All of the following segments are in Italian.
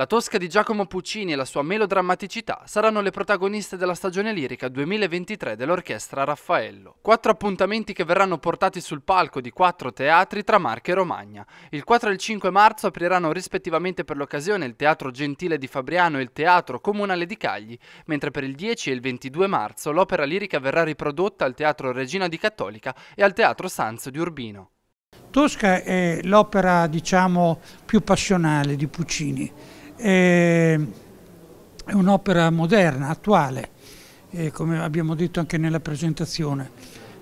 La Tosca di Giacomo Puccini e la sua melodrammaticità saranno le protagoniste della stagione lirica 2023 dell'Orchestra Raffaello. Quattro appuntamenti che verranno portati sul palco di quattro teatri tra Marche e Romagna. Il 4 e il 5 marzo apriranno rispettivamente per l'occasione il Teatro Gentile di Fabriano e il Teatro Comunale di Cagli, mentre per il 10 e il 22 marzo l'opera lirica verrà riprodotta al Teatro Regina di Cattolica e al Teatro Sanzio di Urbino. Tosca è l'opera diciamo, più passionale di Puccini è un'opera moderna, attuale, eh, come abbiamo detto anche nella presentazione.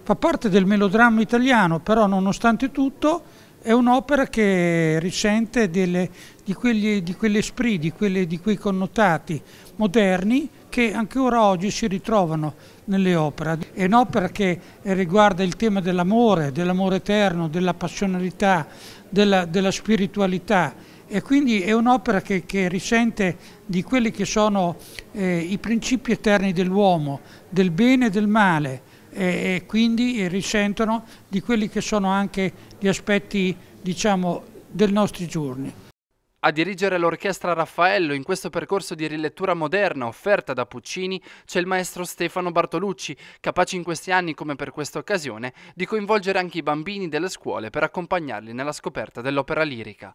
Fa parte del melodramma italiano, però nonostante tutto è un'opera che risente delle, di, quegli, di quell'esprit, di, quelle, di quei connotati moderni che ancora oggi si ritrovano nelle opere. È un'opera che riguarda il tema dell'amore, dell'amore eterno, della passionalità, della, della spiritualità e quindi è un'opera che, che, risente di quelli che sono eh, i principi eterni dell'uomo, del bene e del male eh, e quindi risentono di quelli che sono anche gli aspetti diciamo dei nostri giorni. A dirigere l'orchestra Raffaello in questo percorso di rilettura moderna offerta da Puccini c'è il maestro Stefano Bartolucci, capace in questi anni come per questa occasione di coinvolgere anche i bambini delle scuole per accompagnarli nella scoperta dell'opera lirica.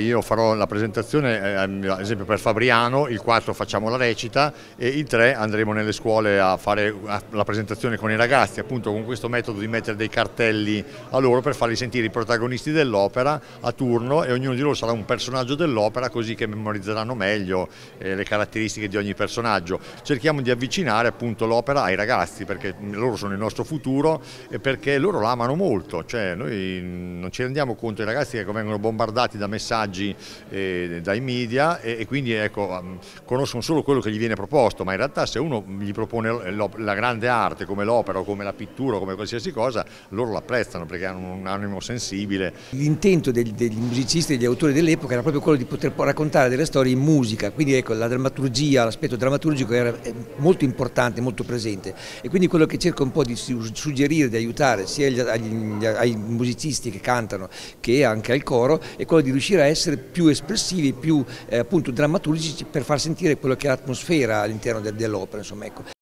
Io farò la presentazione, eh, ad esempio per Fabriano, il 4 facciamo la recita e il 3 andremo nelle scuole a fare la presentazione con i ragazzi, appunto con questo metodo di mettere dei cartelli a loro per farli sentire i protagonisti dell'opera a turno e ognuno di loro sarà un personaggio dell'opera così che memorizzeranno meglio eh, le caratteristiche di ogni personaggio. Cerchiamo di avvicinare appunto l'opera ai ragazzi perché loro sono il nostro futuro e perché loro l'amano molto, cioè noi non ci rendiamo conto, i ragazzi che vengono bombardati da messaggi messaggi eh, dai media e, e quindi ecco, mm, conoscono solo quello che gli viene proposto, ma in realtà se uno gli propone la grande arte come l'opera o come la pittura o come qualsiasi cosa, loro l'apprezzano perché hanno un animo sensibile. L'intento degli, degli, musicisti e degli autori dell'epoca era proprio quello di poter raccontare delle storie in musica, quindi ecco, la drammaturgia, l'aspetto drammaturgico era molto importante, molto presente e quindi quello che cerco un po' di suggerire, di aiutare sia agli, agli, ai musicisti che cantano che anche al coro è quello di riuscire a essere più espressivi, più eh, appunto, drammaturgici per far sentire quella che è l'atmosfera all'interno dell'opera. Ecco.